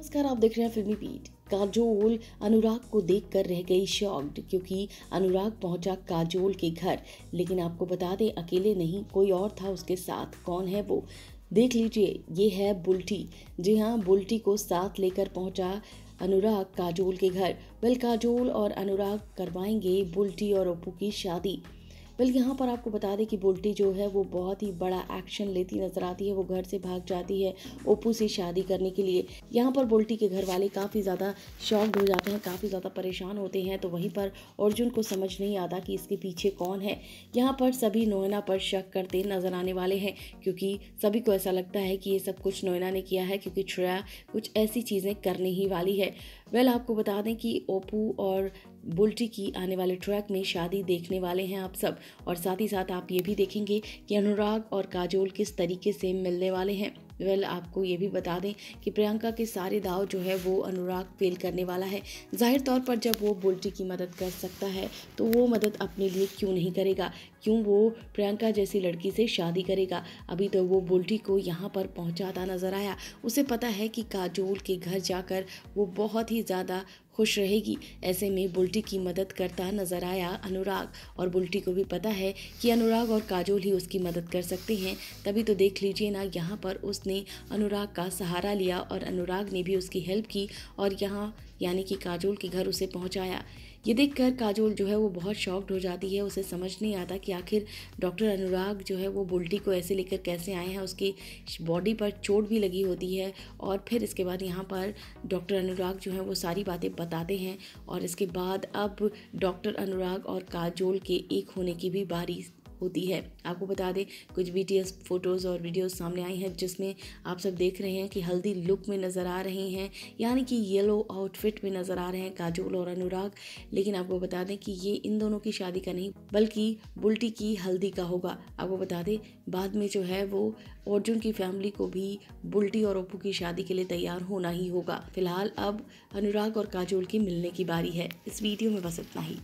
नमस्कार आप देख रहे हैं फिल्मी पीठ काजोल अनुराग को देखकर रह गई शॉक्ड क्योंकि अनुराग पहुंचा काजोल के घर लेकिन आपको बता दें अकेले नहीं कोई और था उसके साथ कौन है वो देख लीजिए ये है बुल्टी जी हाँ बुल्टी को साथ लेकर पहुंचा अनुराग काजोल के घर वेल काजोल और अनुराग करवाएंगे बुल्टी और ओप्पू की शादी बल्कि यहाँ पर आपको बता दें कि बोल्टी जो है वो बहुत ही बड़ा एक्शन लेती नजर आती है वो घर से भाग जाती है ओपू से शादी करने के लिए यहाँ पर बोल्टी के घर वाले काफ़ी ज़्यादा शॉक्ड हो जाते हैं काफ़ी ज़्यादा परेशान होते हैं तो वहीं पर अर्जुन को समझ नहीं आता कि इसके पीछे कौन है यहाँ पर सभी नोयना पर शक करते नजर आने वाले हैं क्योंकि सभी को ऐसा लगता है कि ये सब कुछ नोयना ने किया है क्योंकि श्रेया कुछ ऐसी चीज़ें करने ही वाली है वेल आपको बता दें कि ओपू और बुल्टी की आने वाले ट्रैक में शादी देखने वाले हैं आप सब और साथ ही साथ आप ये भी देखेंगे कि अनुराग और काजोल किस तरीके से मिलने वाले हैं वेल आपको ये भी बता दें कि प्रियंका के सारे दाव जो है वो अनुराग फेल करने वाला है जाहिर तौर पर जब वो बुल्टी की मदद कर सकता है तो वो मदद अपने लिए क्यों नहीं करेगा क्यों वो प्रियंका जैसी लड़की से शादी करेगा अभी तो वो बुल्टी को यहाँ पर पहुँचाता नजर आया उसे पता है कि काजोल के घर जाकर वो बहुत ही ज़्यादा खुश रहेगी ऐसे में बुल्टी की मदद करता नजर आया अनुराग और बुल्टी को भी पता है कि अनुराग और काजोल ही उसकी मदद कर सकते हैं तभी तो देख लीजिए ना यहाँ पर उसने अनुराग का सहारा लिया और अनुराग ने भी उसकी हेल्प की और यहाँ यानी कि काजोल के घर उसे पहुँचाया ये देखकर काजोल जो है वो बहुत शॉक्ड हो जाती है उसे समझ नहीं आता कि आखिर डॉक्टर अनुराग जो है वो बुल्टी को ऐसे लेकर कैसे आए हैं उसकी बॉडी पर चोट भी लगी होती है और फिर इसके बाद यहाँ पर डॉक्टर अनुराग जो है वो सारी बातें बताते हैं और इसके बाद अब डॉक्टर अनुराग और काजोल के एक होने की भी बारी होती है आपको बता दें कुछ बी फ़ोटोज़ और वीडियोज़ सामने आई हैं जिसमें आप सब देख रहे हैं कि हल्दी लुक में नज़र आ रहे हैं यानी कि येलो आउटफिट में नज़र आ रहे हैं काजोल और अनुराग लेकिन आपको बता दें कि ये इन दोनों की शादी का नहीं बल्कि बुल्टी की हल्दी का होगा आपको बता दें बाद में जो है वो अर्जुन की फैमिली को भी बुल्टी और ओप्पू की शादी के लिए तैयार होना ही होगा फिलहाल अब अनुराग और काजोल की मिलने की बारी है इस वीडियो में बस इतना ही